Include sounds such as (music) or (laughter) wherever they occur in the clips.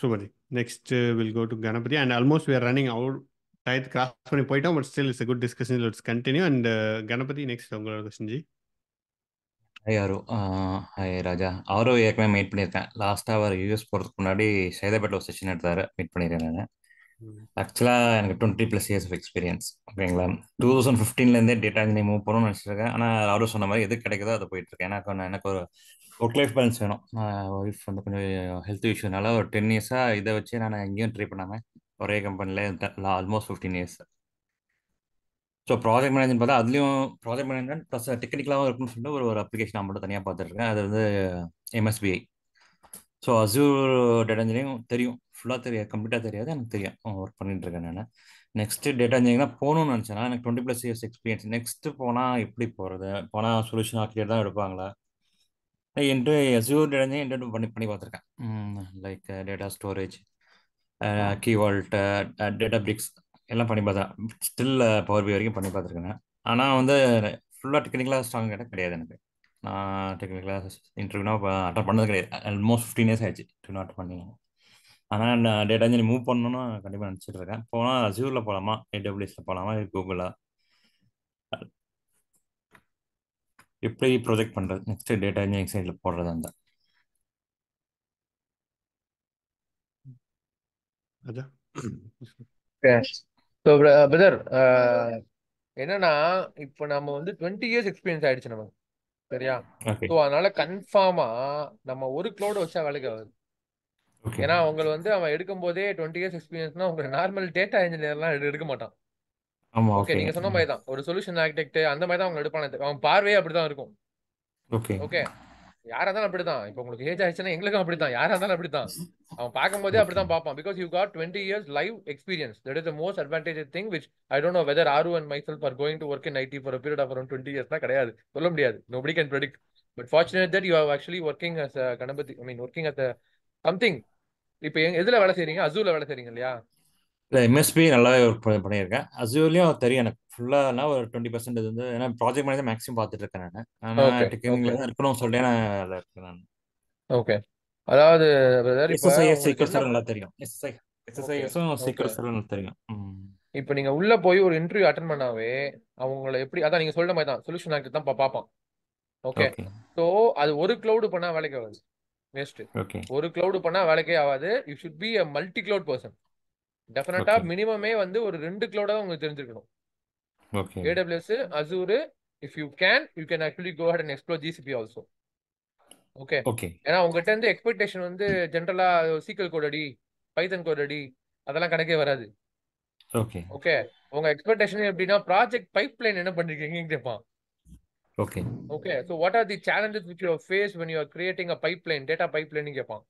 super next will go to Ganapathi and almost we are running out டயத்து cross பண்ணி போயிட்டோம் but still it's good discussion it's continue and Ganapathi next உங்களோட question ji hi Aaro hi Raja Aaro ஏற்கனவே meet பண்ணியிருக்கேன் லாஸ்ட்டாக அவர் US போகிறதுக்கு முன்னாடி சைதாபேட்டில் ஒரு செஷன் எடுத்தார் மீட் பண்ணியிருக்கேன் நான் ஆக்சுவலாக எனக்கு twenty plus years of experience ஓகேங்களா டூ தௌசண்ட் ஃபிஃப்டீன்லேருந்தே டேட்டா இன்ஜினியர் மூவ் பண்ணணும்னு நினச்சிருக்கேன் ஆனால் அவரும் சொன்ன மாதிரி எது கிடைக்குதோ அதை போயிட்டு இருக்கேன் எனக்கு எனக்கு ஒரு ஒர்க் லைஃப் பேலன்ஸ் வேணும் ஒய்ஃப் வந்து கொஞ்சம் ஹெல்த் இஷ்யூனால ஒரு டென் இயர்ஸாக இதை வச்சு நான் எங்கேயும் ட்ரை பண்ணாமல் ஒரே கம்பெனியில் almost fifteen years so project management பார்த்தா அதுலேயும் ப்ராஜெக்ட் மேனேஜ்மெண்ட் ப்ளஸ் டெக்னிக்கலாகவும் இருக்குன்னு சொல்லிட்டு ஒரு ஒரு அப்ளிகேஷன் நான் மட்டும் தனியாக பார்த்துருக்கேன் அது வந்து MSBI so Azure data engineering தெரியும் ஃபுல்லாக தெரியாது கம்ப்ளீட்டாக தெரியாது எனக்கு தெரியும் ஒர்க் பண்ணிட்டு இருக்கேன் நான் நெக்ஸ்ட் டேட்டா இன்ஜினியரிங் தான் போகணும்னு நினச்சேன் எனக்கு twenty plus years experience next போனால் எப்படி போகிறது போனால் சொல்யூஷன் ஆர்கிட்டேட் தான் எடுப்பாங்களா என்று அசூர் டேட்டா இன்ஜினியரிங் பண்ணி பண்ணி பார்த்துருக்கேன் like data storage key vault Databricks எல்லாம் பண்ணி பார்த்தேன் ஸ்டில் பவர் பி வரைக்கும் பண்ணி பார்த்துருக்கேன் ஆனால் வந்து ஃபுல்லாக டெக்னிக்கலாக ஸ்ட்ராங் கிடையாது எனக்கு நான் டெக்னிக்கலாக இன்டர்வியூனா இப்போ அட்டன் பண்ணது கிடையாது ஆல்மோஸ்ட் ஃபிஃப்டீன் இயர்ஸ் ஆயிடுச்சு இன்டர்வியூ அட்டன் பண்ணி ஆனால் நான் டேட்டா இன்ஜினியர் மூவ் பண்ணணும்னு கண்டிப்பாக நினச்சிட்டு இருக்கேன் போனால் அசூரில் போகலாமா ஏடபிள்யூஎஸில் போகலாமா கூகுளா எப்படி ப்ரொஜெக்ட் பண்ணுறது நெக்ஸ்ட் டேட்டா இன்ஜினியரிங் சைடில் போடுறது அந்த பிரதர் uh, என்னன்னா இப்போ நம்ம வந்து டுவெண்ட்டி இயர்ஸ் எக்ஸ்பீரியன்ஸ் ஆயிடுச்சு நமக்கு சரியா சோ அதனால கன்ஃபார்மா நம்ம ஒரு கிளவுட் வச்சா வேலைக்கு ஆகுது ஏன்னா அவங்க வந்து அவன் எடுக்கும் போதே டுவெண்ட்டி இயர்ஸ் எக்ஸ்பீரியன்ஸ்னா உங்க நார்மல் டேட்டா இன்ஜினியர்லாம் எடுக்க மாட்டான் ஓகே நீங்க சொன்ன மாதிரி தான் ஒரு சொல்யூஷன் ஆர்கிடெக்ட் அந்த மாதிரி தான் அவங்க எடுப்பான அவன் பார்வையே அப்படிதான் இருக்கும் ஓகே யாரா இருந்தாலும் அப்படிதான் இப்போ உங்களுக்கு ஏஜ் ஆயிடுச்சுன்னா எங்களுக்கும் அப்படிதான் யாரா இருந்தாலும் அப்படிதான் அவன் பார்க்கும் போதே அப்படிதான் பார்ப்பான் because you got twenty years live experience that is the most advantage thing which I don't whether or and myself for going to work in IT for period of around twenty இயர்ஸ்னா கிடையாது சொல்ல முடியாது nobody can predict but fortunate that you have actually working as Ganapathi I mean working as something இப்போ எதுல வேலை செய்றீங்க அசூல வேலை செய்றீங்க இல்லையா இல்லை எம்எஸ்பி நல்லாவே ஒர்க் பண்ணியிருக்கேன் அசூர்லேயும் தெரியும் எனக்கு ஃபுல்லாக ஒரு டுவெண்ட்டி பர்சன்ட் இது வந்து ஏன்னா ப்ராஜெக்ட் மேனேஜர் மேக்ஸிமம் பார்த்துட்டு இருக்கேன் நான் ஆனால் டெக்கிங்கில் தான் இருக்கணும்னு சொல்லிட்டு நான் அதில் இருக்கேன் நான் ஓகே அதாவது எஸ்எஸ்ஐஎஸ் சீக்கிரம் சார் நல்லா தெரியும் எஸ்எஸ்ஐ எஸ்எஸ்ஐஎஸும் சீக்கிரம் சார் நல்லா தெரியும் இப்போ நீங்கள் உள்ளே போய் ஒரு இன்டர்வியூ அட்டன் பண்ணாவே அவங்கள எப்படி அதான் நீங்கள் சொல்ற மாதிரி தான் சொல்யூஷன் ஆக்ட் தான் பாப்பான் ஓகே ஸோ அது ஒரு க்ளவுடு பண்ணால் வேலைக்கு ஆகாது வேஸ்ட்டு ஒரு க்ளவுடு பண்ணால் வேலைக்கே ஆகாது you should be a multi cloud person டெஃபினட்டா மினிமமே வந்து ஒரு ரெண்டு கிளவுட உங்களுக்கு தெரிஞ்சிருக்கணும் AWS Azure if you can you can actually go and explore GCP also okay ஏன்னா உங்ககிட்ட இருந்து எக்ஸ்பெக்டேஷன் வந்து ஜென்ரலா சீக்கிள் கோட் அடி பைத்தன் கோட் அடி அதெல்லாம் கணக்கே வராது ஓகே ஓகே உங்க எக்ஸ்பெக்டேஷன் எப்படின்னா ப்ராஜெக்ட் பைப் லைன் என்ன பண்ணிருக்கீங்கன்னு கேட்பான் okay okay so what are the challenges which you face when you are creating a pipeline data pipeline கேட்பான்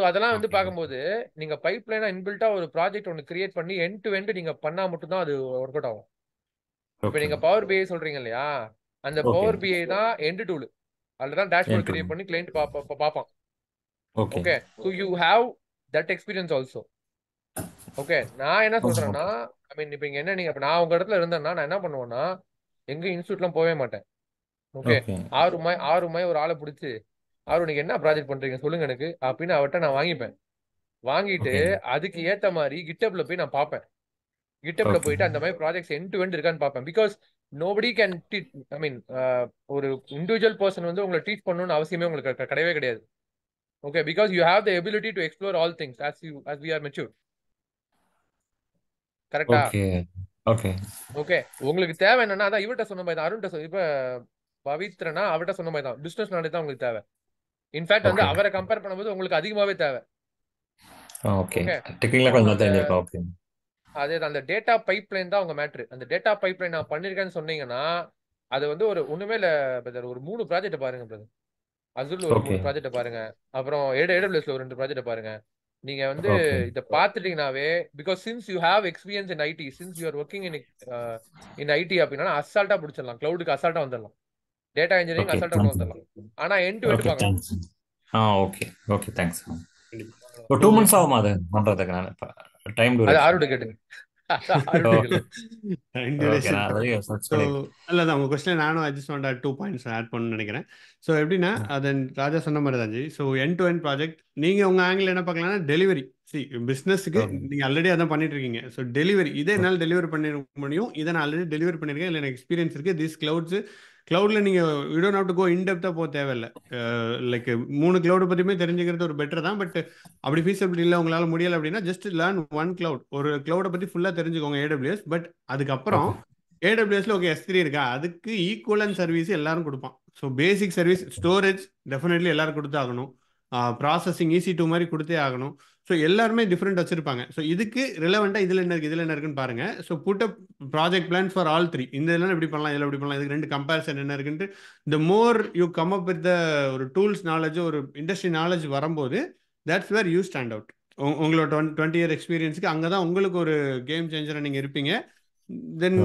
ஸோ அதெல்லாம் வந்து பார்க்கும்போது நீங்க பைப் லைனா இன்பில்ட்டா ஒரு ப்ராஜெக்ட் ஒன்று கிரியேட் பண்ணி என் டு என் நீங்க பண்ணா மட்டும்தான் அது ஒர்க் அவுட் ஆகும் இப்போ நீங்க பவர் பிஐ சொல்றீங்க இல்லையா அந்த பவர் பிஐ தான் எண்ட் டூல் அதுலதான் டேஷ்போர்ட் கிரியேட் பண்ணி கிளைண்ட் பார்ப்பான் okay so you have that experience also okay நான் என்ன சொல்றேன்னா ஐ மீன் இப்போ என்ன நீங்க இப்போ நான் உங்க இடத்துல இருந்தேன்னா நான் என்ன பண்ணுவேன்னா எங்க இன்ஸ்டியூட்லாம் போகவே மாட்டேன் ஓகே ஆறு மாய் ஆறு மாய் ஒரு ஆளை பிடிச்சி நீங்க என்ன ப்ராஜெக்ட் பண்றீங்க சொல்லுங்க எனக்கு அப்படின்னு அவர்கிட்ட நான் வாங்கிப்பேன் வாங்கிட்டு அதுக்கு ஏத்த மாதிரி கிட்டப்ல போய் நான் பார்ப்பேன் கிட்டப்ல போயிட்டு அந்த மாதிரி ப்ராஜெக்ட்ஸ் என் வெண்டு இருக்கான்னு பாப்பேன் because nobody can teach I mean ஒரு இண்டிவிஜுவல் பர்சன் வந்து உங்களை டீச் பண்ணணும்னு அவசியமே உங்களுக்கு கிடையவே கிடையாது okay because you have the ability to explore all things as you as we are mature கரெக்டா ஓகே ஓகே உங்களுக்கு தேவை என்னன்னா அதான் இவர்கிட்ட சொன்ன மாதிரி தான் அருண்கிட்ட இப்ப பவித்ரனா அவர்கிட்ட சொன்ன மாதிரி தான் பிசினஸ் நாளே தான் உங்களுக்கு தேவை இன்ஃபேக்ட் வந்து அவரை கம்பேர் பண்ணும்போது உங்களுக்கு அதிகமாவே தேவை ஓகே அதே அந்த டேட்டா பைப்லைன் தான் உங்க மேட்ரு அந்த டேட்டா பைப்லைன் நான் பண்ணிருக்கேன்னு சொன்னீங்கன்னா அது வந்து ஒரு ஒண்ணுமே இல்ல பிரதர் ஒரு மூணு ப்ராஜெக்ட் பாருங்க பிரதர் அசுர்ல ஒரு மூணு ப்ராஜெக்ட் பாருங்க அப்புறம் ஏடபிள்யூஎஸ்ல ஒரு ரெண்டு ப்ராஜெக்ட் பாருங்க நீங்க வந்து இத பாத்துட்டீங்கனாவே because since you have experience in IT since you are working in in IT அப்படின்னா அசால்ட்டா பிடிச்சிடலாம் கிளவுடுக்கு அசால்ட்டா வந்துடலாம் டேட்டா இன்ஜினியரிங் அசால்ட்டா வந்துடலாம் ஆனா end to end ah okay okay thanks oh 2 months ஆகும் அது பண்றதுக்கு நான் டைம் டு அது 6 கேட்டு நானும் டூ ஆட் நினைக்கிறேன் எப்படின்னா ராஜா சொன்ன மாதிரி ஸோ என் என் ப்ராஜெக்ட் நீங்க உங்க ஆங்கில என்ன பாக்கலாம் டெலிவரி சி பிஸ்னஸுக்கு நீங்கள் ஆல்ரெடி அதான் பண்ணிட்டு இருக்கீங்க ஸோ டெலிவரி இதை என்னால் டெலிவரி பண்ண முடியும் இதை நான் ஆல்ரெடி டெலிவரி பண்ணியிருக்கேன் இல்லை எனக்கு எக்ஸ்பீரியன்ஸ் இருக்குது திஸ் கிளவுட்ஸ் கிளவுடில் நீங்கள் you don't have to go இன்டெப்த்தாக போக தேவையில்ல லைக் மூணு கிளவுட் பற்றியுமே தெரிஞ்சுக்கிறது ஒரு பெட்டர் தான் பட் அப்படி ஃபீஸபிலிட்டி இல்லை உங்களால் முடியலை அப்படின்னா ஜஸ்ட் லேர்ன் ஒன் க்ளவுட் ஒரு க்ளவுடை பற்றி ஃபுல்லாக தெரிஞ்சுக்கோங்க ஏடபிள்யூஎஸ் பட் அதுக்கப்புறம் ஏடபிள்யூஎஸ்ல ஓகே எஸ் த்ரீ இருக்கா அதுக்கு ஈக்குவல் அண்ட் சர்வீஸ் எல்லாரும் கொடுப்பான் so basic service storage definitely எல்லாரும் கொடுத்தாகணும் ப்ராசஸிங் ஈசி டூ மாதிரி கொடுத்தே ஆகணும் ஸோ எல்லாருமே டிஃப்ரெண்ட் வச்சிருப்பாங்க ஸோ இதுக்கு ரிலவெண்டாக இதில் என்ன இருக்குது இதில் என்ன இருக்குன்னு பாருங்க so put up project plan for all three இந்த இதெல்லாம் எப்படி பண்ணலாம் இதில் எப்படி பண்ணலாம் இதுக்கு ரெண்டு கம்பேரிசன் என்ன இருக்குன்ட்டு the more you come up with the ஒரு டூல்ஸ் நாலேஜ் ஒரு இண்டஸ்ட்ரி நாலேஜ் வரும்போது that's where you stand out உங்களோட டொன் டுவெண்ட்டி இயர் எக்ஸ்பீரியன்ஸுக்கு அங்கே தான் உங்களுக்கு ஒரு கேம் சேஞ்சராக நீங்கள் இருப்பீங்க then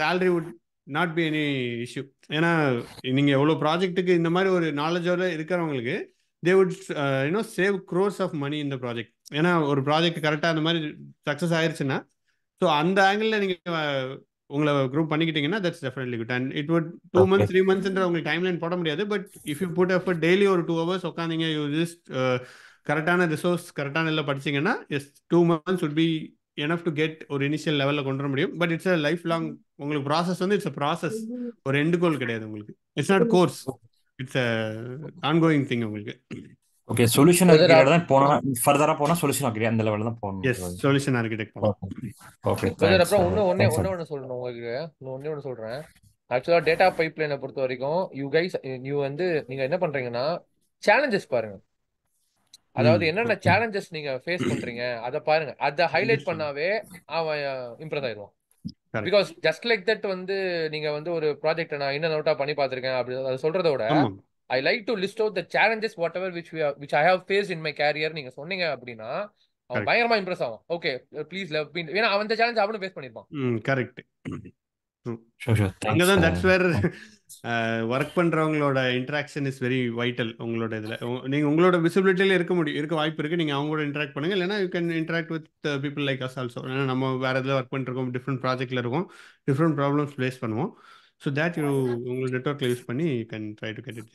salary would not be any issue ஏன்னா நீங்கள் எவ்வளோ ப்ராஜெக்ட்டுக்கு இந்த மாதிரி ஒரு நாலேஜோட இருக்கிறவங்களுக்கு they would you know save crores of money இந்த ப்ராஜெக்ட் ஏன்னா ஒரு ப்ராஜெக்ட் கரெக்டாக அந்த மாதிரி சக்ஸஸ் ஆயிடுச்சுன்னா ஸோ அந்த ஆங்கிளில் நீங்கள் உங்களை குரூப் பண்ணிக்கிட்டீங்கன்னா that's definitely good and it would two months three மந்த்ஸ்ன்ற உங்களுக்கு டைம் லைன் போட முடியாது but if you put effort daily ஒரு டூ ஹவர்ஸ் உட்காந்திங்க யூ ஜஸ்ட் கரெக்டான ரிசோர்ஸ் கரெக்டான இல்லை படிச்சிங்கன்னா yes two months would be enough to get ஒரு இனிஷியல் லெவலில் கொண்டு வர முடியும் but it's a life long உங்களுக்கு ப்ராசஸ் வந்து இட்ஸ் அ ப்ராசஸ் ஒரு ரெண்டு கோல் கிடையாது உங்களுக்கு it's not course it's ongoing thing உங்களுக்கு ஓகே சொல்யூஷன் ஆர்கிடெக்ட் தான் போனா ஃபர்தரா போனா சொல்யூஷன் ஆர்கிடெக்ட் அந்த லெவல்ல தான் போகணும் yes solution architect okay sir அப்புறம் ஒண்ணு ஒண்ணே ஒண்ணே ஒண்ணு சொல்லணும் உங்களுக்கு நான் ஒண்ணே ஒண்ணு சொல்றேன் ஆக்சுவலா டேட்டா பைப்லைனை பொறுத்த வரைக்கும் யூ கைஸ் நீ வந்து நீங்க என்ன பண்றீங்கன்னா சேலஞ்சஸ் பாருங்க அதாவது என்னென்ன சேலஞ்சஸ் நீங்க ஃபேஸ் பண்றீங்க அத பாருங்க அத ஹைலைட் பண்ணாவே அவன் இம்ப்ரெஸ் ஆயிடுவான் பிகாஸ் ஜஸ்ட் லைக் தட் வந்து நீங்க வந்து ஒரு ப்ராஜெக்ட் நான் என்ன நோட்டா பண்ணி பாத்திருக்கேன் அப்படி அதை சொல்றத விட I like to list out the challenges whatever which which I have face in my career நீங்க சொன்னீங்க அப்படின்னா அவன் பயங்கரமா இம்ப்ரெஸ் ஆகும் ஓகே ப்ளீஸ் லவ் ஏன்னா அவன் சேலஞ்ச் அவனும் ஃபேஸ் பண்ணிருப்பான் கரெக்ட் அங்கதான் தட்ஸ் வேர் ஒர்க் பண்றவங்களோட இன்ட்ராக்ஷன் இஸ் வெரி வைட்டல் உங்களோட இதுல நீங்க உங்களோட விசிபிலிட்டியில இருக்க முடியும் இருக்க வாய்ப்பு இருக்கு நீங்க அவங்களோட இன்ட்ராக்ட் பண்ணுங்க இல்லைன்னா you can interact with people like us also ஏன்னா நம்ம வேற எதுல ஒர்க் பண்ணிருக்கோம் டிஃப்ரெண்ட் ப்ராஜெக்ட்ல இருக்கும் டிஃப்ரெண்ட் ப்ராப்ளம்ஸ் ஃபேஸ் பண்ணுவோம் ஸோ தேட் யூ உங்களுக்கு நெட்ஒர்க்ல யூஸ் பண்ணி you can try to get it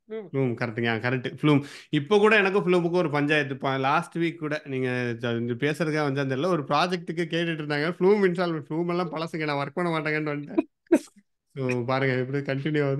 ஃப்ளூம் கரெக்டுங்க கரெக்ட் ஃப்ளூம் இப்போ கூட எனக்கும் ஃப்ளூமுக்கும் ஒரு பஞ்சாயத்து லாஸ்ட் வீக் கூட நீங்கள் பேசுறதுக்காக வந்து அந்த ஒரு ப்ராஜெக்ட்டுக்கு கேட்டுட்டு இருந்தாங்க ஃப்ளூம் இன்ஸ்டால் ஃப்ளூம் எல்லாம் பழசுங்க நான் ஒர்க் பண்ண மாட்டேங்கன்னு வந்துட்டேன் ஸோ (laughs) பாருங்க எப்படி கண்டினியூ ஆகுது